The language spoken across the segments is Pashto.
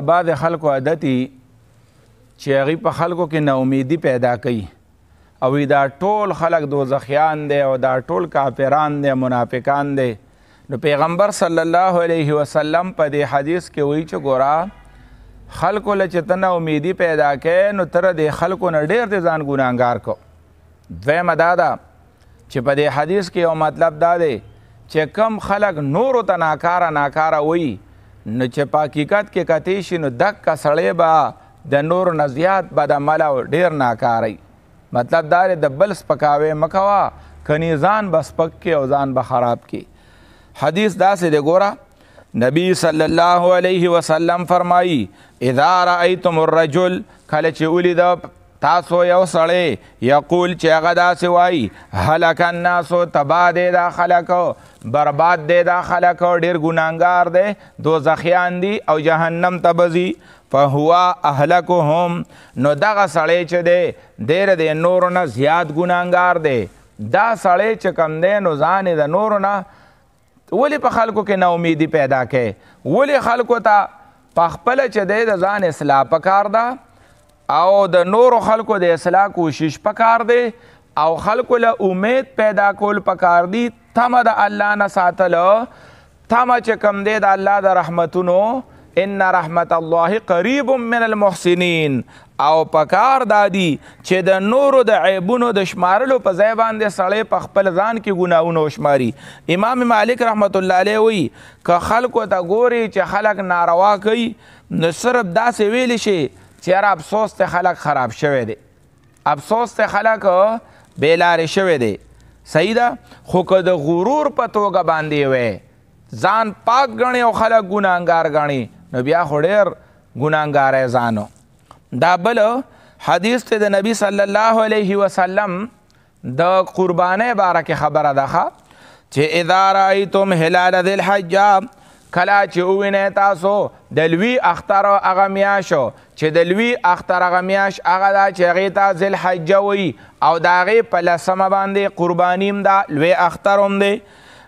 بعد خلکو عادت چې هغه په خلکو کې ناامیدي پیدا کوي او دا ټول خلک دوزخیان دي او دا ټول کافران دي منافقان دي نو پیغمبر صلی الله علیه وسلم په دې حدیث کې وایي چې ګورا خلکو له چتنه امیدي پیدا کړي نو تر دې خلکو نه ډېر دي ځان ګناګار کو دویم دادا چې په دې حدیث کې یو مطلب دا دی چې کم خلک نور ته ناکاره ناکاره وایي نو چې په حقیقت کې کتی شي نو دک سړی به د نور نه زیات بد عمل او ډیر ناکاری مطلب دا د بل سپکاوي مکوا کني ځان بس پک کې او ځان به خراب کې حدیث دا سه دی ګوره نبی صلی الله علیه وسلم فرمایي اذا رايتم الرجل کله چې ولید تاسو یو سړی یقول چې هغه داسې وایي هلک الناسو تباه دی دا خلک برباد دی دا خلک ډیر ګناهګار دی دوزخیان دي او جهنم ته بځي فهوا اهلکهم نو دغه سړی چې دی ډیر د نورو نه زیات ګناهګار دی دا سړی چې کم دی نو ځان د نورو نه ولې په خلکو کې ناامیدي پیدا کوي ولې خلکو ته په خپله چې دی د ځان اصلاح پکار ده او د نورو خلکو د اصلاح کوشش پکار دی او خلکو له امید پیدا کول پکار دی تمه د الله نه ساتل تمه چې کم دی د الله د رحمتونو ان رحمت الله قریب من المحسنین او پکار دادی چې د نورو د عیبونو د شمارلو په ځای باندې سړی په خپل ځان کې ګناهونه وشماري امام مالک رحمت الله علیه وی که خلکو ته ګوري چې خلک ناروا کوي نو صرف داسې ویل شي چې یار افسوس ته خلک خراب شوی دی افسوس ته خلک بیلارې شوی دی صحیح ده خو که د غرور په توګه باندې وی ځان پاک ګڼي او خلک ګناهګار ګڼي نو بیا خو ډېر ګناهګاری ځانو دا بل حدیث ته د نبی صلی الله علیه وسلم د قربانې باره کې خبره ده چې اذا رأیتم هلال ذی الحجاب کلا چې ووینې تاسو د لوی اختر هغه میاشو چې د لوی اختر هغه میاش هغه دا چې هغې ته ذلحجه وایي او د هغې په لسمه باندې قرباني هم ده لوی اختر هم دی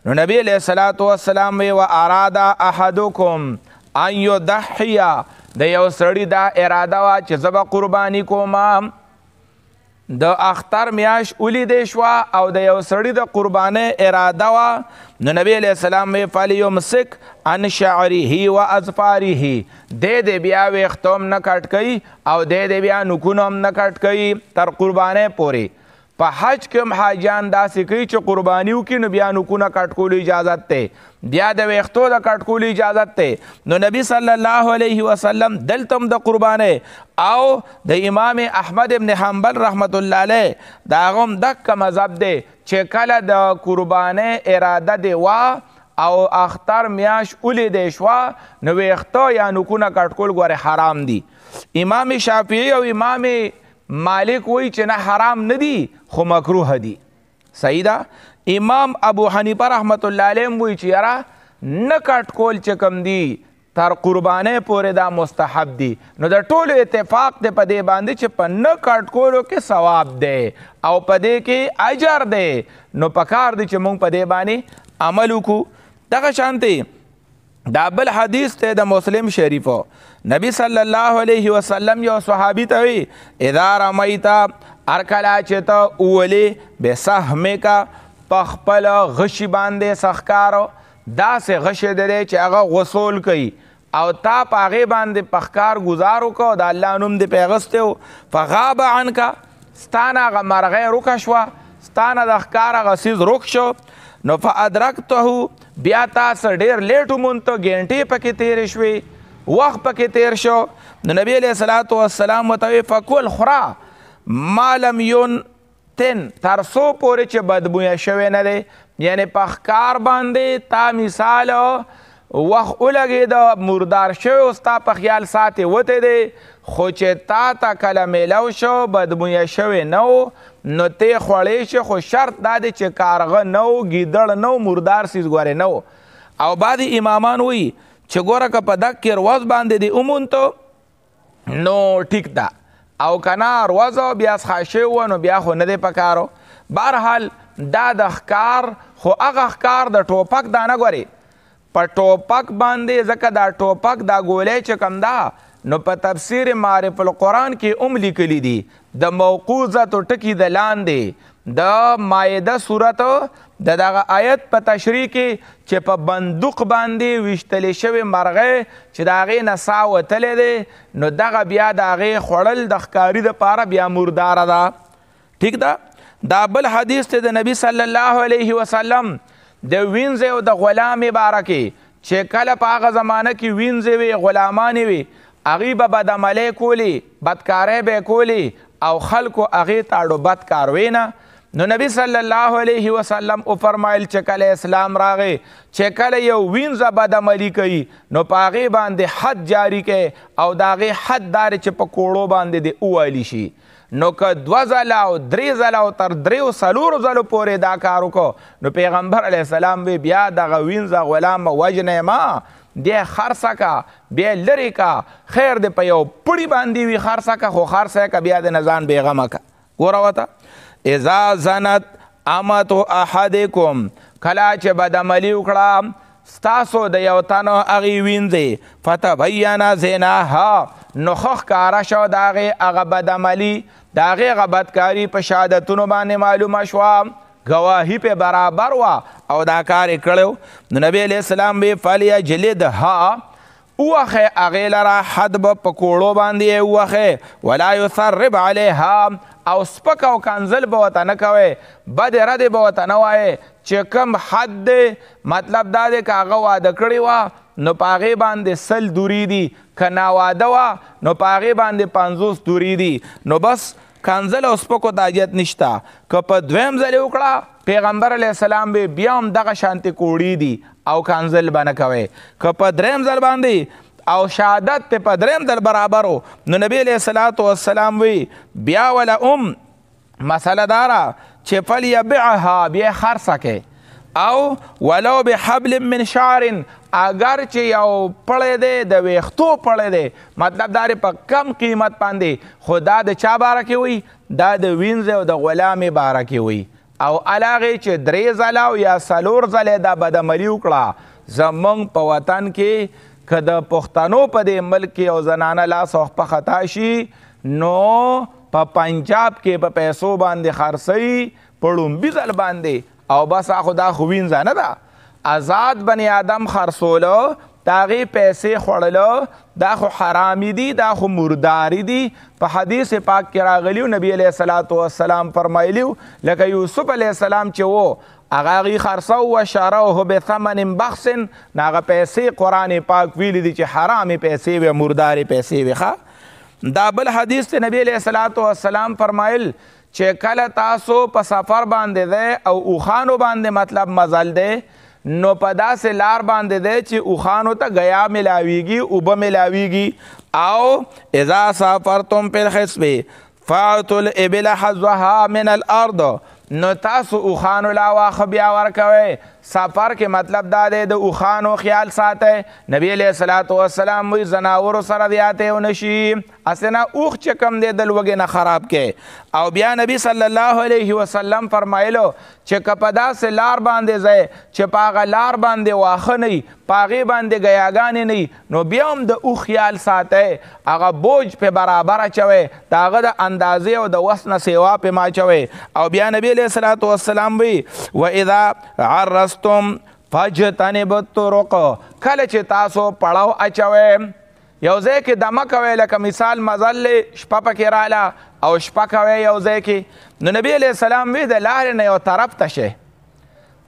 نو نبی علیه الصلاة وسلام وی و اراده احدکم ان یضحیه د یو سړي دا اراده وه چې زه به قرباني کوم د اختر میاش اولی دی شو او د یو سړی د قربانه اراده وا نو نبی علیہ السلام وی فلیمسک ان شعره و اظفاره د دې بیا وختوم نه کټ کئ او د دې بیا نکونم نه کټ کئ تر قربانه پوری په حج کې هم حاجیان داسې کوي چې قرباني وکړي نو بیا نوکونه کټ کولو اجازت دی بیا د ویښتو د کټ کولو اجازت دی نو نبی صلی الله علیه وسلم دلته هم د قربانۍ او د امام احمد ابن حنبل رحمت الله علیه د هغه هم دکه مذهب دی چې کله د قربانۍ اراده دی وه او اختر میاش اولی د شوا نو ویخته یا نکونه کټکول غواره حرام دي امام شافعی او امام مالک وای چې نه حرام نه دي خو مکروه دي صحیح ده امام ابو حنیفه رحمت الله علیه وای چې یاره نه کټ کول چې کم دي تر قربانې پورې دا مستحب دي نو د ټولو اتفاق دی په دې باندې چې په نه کټ کولو کې ثواب دی او په دې کې اجر دی نو پکار دی چې مونږ په دې باندې عمل وکړو دغه شانتي دا بل حدیث ته د مسلم شریفو نبی صلی الله علیه وسلم یو صحابي ته وی اذا رمیت ارکلا چتا اولی به سهمه کا پخپل غشی باندې سخکارو دا سه غش درې چې هغه غسول کوي او تا پاغه باندې پخکار گزارو کو د الله نوم دی پیغسته فغاب عنک ستانه غ مرغه روکه شو ستانه د خکار غسیز روک شو نو فادرکته بیا تاسو ډیر لیټ مونته ګنټې پکې تیر شوې وخت پکې تیر شو نو نبی علیہ الصلات والسلام وتوی فکل خرا مالم یون تن تر سو پورې چې بدبویا شوی نه دی یعنی په ښکار باندې تا مثال وخت ولګې د مردار شوی ستا په خیال ساتې وته دی خو چې تا ته کله میلو شو بدبویه شوی نه نو ته خوړې شي خو شرط دا دی چې کارغه نه و ګیدړ نه مردار سیز ګورې نه او بعد امامان وی چې ګوره که په دک کې روز باندې دی اومونته نو ټیک ده او کنا روزه بیا ښاشه و نو بیا خو نه دی پکارو بهرحال دا د ښکار خو هغه ښکار د ټوپک دانه ګوري په ټوپک باندې ځکه دا ټوپک دا ګولۍ چې کم ده نو په تفسیر معرف القرآن کې هم لیکلی دي د موقوزتو ټکي د لاندې د مایده صورت د دغه آیت په تشریح کې چې په بندوق باندې ویشتلې شوی مرغې چې د هغې نه سا وتلی دی نو دغه بیا د هغې خوړل د ښکاري دپاره بیا مرداره ده ٹھیک ده دا بل حدیث ته د نبی صلی الله علیه وسلم د وینځ او د غلام بارکه چې کله په هغه زمانه کې وینځ وي غلامان وي هغه به بد عملی کولی بدکارې به کولی او خلکو هغه تاړو بد کاروینه نو نبی صلی الله علیه وسلم او فرمایل چې کله اسلام راغې چې کله یو وینځه بد عملی کوي نو پاغه باندې حد جاری کړي او داغه حد دار چې په کوړو باندې دی اوالی شي نو که دو ځله او درې ځله او تر دریو څلورو ځلو پورې دا کار وکړو نو پیغمبر علیه السلام وی بیا دغه وینځه غلام وجنې ما دی خرڅه کا بیا لرې کا خیر دی په یو پړي باندې وي خرڅه کا خو خرڅه کا بیا د نزان بېغمه کا ګوره وته اذا زنت امتو احدکم کله چې بدعملي وکړه ستاسو د یو تنو هغې وینځې فتبینا زیناها نخخ کارا شو داغه هغه بدعملی داغه هغه بدکاری په شهادتونو باندې معلومه شوه گواهی په برابر وا او دا کار کړو نو نبی علیہ السلام به فالیا جلد ها اوخه اغه لرا حد به پکوړو باندې اوخه ولا یثرب علیها او سپک او کانزل به وته نه کوي بد رد به وته نه وای چې کم حد دی مطلب دا دی که هغه واده کړی وه نو په هغې باندې سل دوری دي که ناواده وه نو په هغې باندې پنځوس دوری دي نو بس کانزل او سپکو تاجیت نشته که په دویم ځل وکړه پیغمبر علیه السلام به بیا هم دغه شانتې کوړی دي او کانزل باندې کوي که په دریم ځل باندې او شهادت په دریم ځل برابرو نو نبی علیه الصلاۃ والسلام وی بیا ولا ام مسله دارا چې فل یبعها بیا خرڅه کې او ولو بحبل من شعر اگر چې یو پړې دی د ویختو پړې دی مطلب دا په کم قیمت باندې خدا د چا باره کې وي دا د وینځ او د غلامې باره کې وي او علاغه چې درې ځله او یا څلور ځله دا بدعملي وکړه زمونږ په وطن کې که د پښتنو په دې ملک کې او زنانه لاس او پښه خطا شي نو په پنجاب کې په پیسو باندې خرڅي په لومبي ځل باندې او بس خدا خو وینځه نه ده آزاد بنی آدم خرڅولو داغه پیسې خوړل دا خو حرام دي دا خو مردار دي په حدیث پاک کې راغلی نبی علیہ الصلات والسلام فرمایلی لکه یوسف علیہ السلام چې وو هغه غي خرڅو او شراوه به ثمن بخس ناغه پیسې قران پاک ویل دي چې حرام پیسې و مردار پیسې وخه دا بل حدیث ته نبی علیہ الصلات والسلام فرمایل چې کله تاسو په سفر باندې ده او اوخانو باندې مطلب مزل ده نو په داسې لار باندې دی چې اوخانو ته غیا ملاویږي اوبه ملاویږي او اذا سافرتم په الحسب فاتوا الابل حظها من الارض نو تاسو اوخانو لا واخ بیا ورکوي سفر کې مطلب دا دی د اوخانو خیال ساته نبی علیہ الصلات والسلام وی زناور سره دیاته او نشي اسنه اوخ چې کم دی د لوګې نه خراب کې او بیا نبی صلی الله علیه وسلم فرمایلو چې کپدا سه لار باندې ځای چې پاغه لار باندې واخه نه پاغه باندې غیاګان نه نو بیا هم د اوخ خیال ساته هغه بوج په برابر چوي داغه د اندازې او د وسنه سیوا په ما چوي او بیا نبی علیہ الصلات والسلام وی و اذا عرس استم فجتنب الطرق کله چې تاسو پړاو اچوي یو ځای کې دمه کوي لکه مثال مزل شپه پکې رااله او شپه کوي یو ځای کې نو نبی علیه السلام وی د لارې نه یو طرف ته شي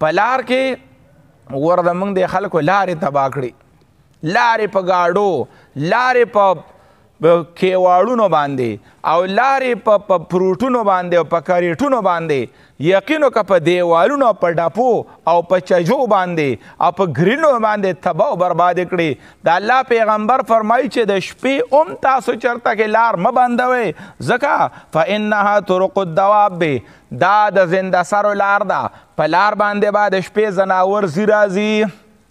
په لار کې ور د موږ د خلکو لارې تبا کړي لارې په گاډو لارې په کیواړونو باندې او لارې په پروټونو باندې او په کریټونو باندې یقینو که په دیوالونو په ډپو او په چجو باندې او په ګرینو باندې تباہ او برباد کړي د الله پیغمبر فرمایي چې د شپې اوم تاسو چرته کې لار مه بندوئ ځکه فانها طرق الدواب دا د زنده سرو لار ده په لار باندې به با د شپې زناور زی راځي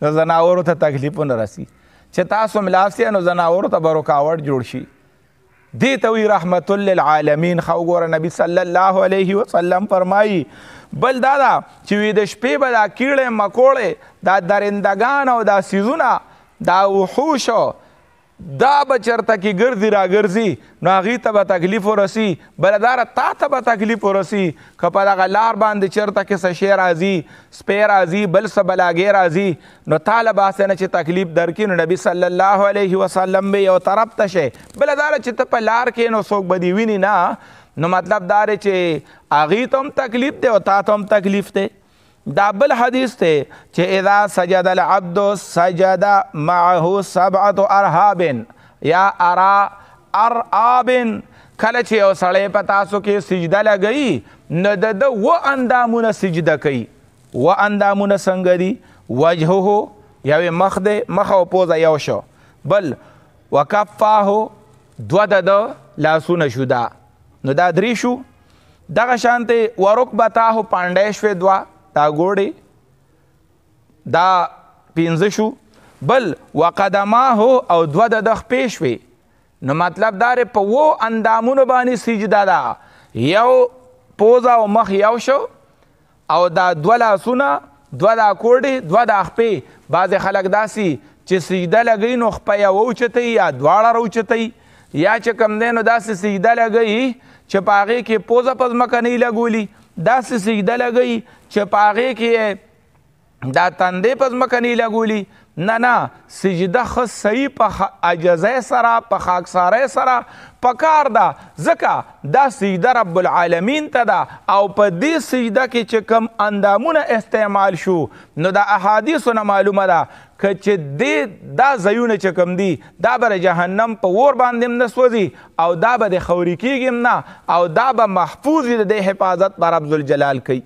د زناورو ته تکلیفونه رسي چې تاسو ملاسي نو زناور ته برکاوټ جوړ شي دې ته وی رحمت للعالمین خو ګور نبی صلی الله علیه وسلم فرمایي بل دادا چې وی د شپې به دا کیړې مکوړې دا درندگان او دا سيزونه دا وحوش دا به چرته کې ګرځي راګرځي نو هغې ته به تکلیف ورسي بلداره تا ته به تکلیف ورسي که په دغه لار باندې چرته کې څه شی راځي سپی راځي بل څه بلاګې راځي نو تا له به هسې نه چې تکلیف درکړي نو نبي صلی الله علیه وسلم به یو طرف ته شی بلداره چې ته په لار کې نو څوک به دې ویني نه نو مطلب دا چې هغې ته هم تکلیف دی او تا ته هم تکلیف دی دا بل حدیث ته چې اذا سجد العبد سجد معه سبعه ارهاب یا ارا ارعاب کله چې یو سړی په تاسو کې سجده لګی نو د د و اندامونه سجده کوي و اندامونه څنګه دي وجهه یو مخ دی مخ او پوزه یو شو بل وکفاه دو د د لاسونه شو دا نو دا درې شو دغه شانته ورکبتاه پانډې شوې دوه دا ګوړې دا پنځه شو بل وقدما هو او دوه د دخ پیش وي نو مطلب دار په وو اندامونو باندې سجدا ده یو پوزا او مخ یو شو او دا دوه لاسونه دوه دا کوړې دوه د خپې بعضې خلک داسي چې سجده لګوي نو خپه یو اوچتوي یا دواړه راوچتوي یا چې کم دی نو داسې سجده لګوي چې په هغې کې پوزه په ځمکه نه یې لګولي داسې سجده لګوي چې په هغې کې دا تندې په ځمکه نه لګولي نه نه سجده خو صحیح په عجزه سره په خاکسارۍ سره پکار ده ځکه دا سجده رب العالمین ته ده او په دې سجده کې چې کوم اندامونه استعمال شو نو د احادیثو نه معلومه ده که چې دې دا ځایونه چې کوم دي دا به جهنم په اور باندې هم نه سوځي او دا به د خوري کېږي نه او دا به محفوظ د حفاظت به رب الجلال کوي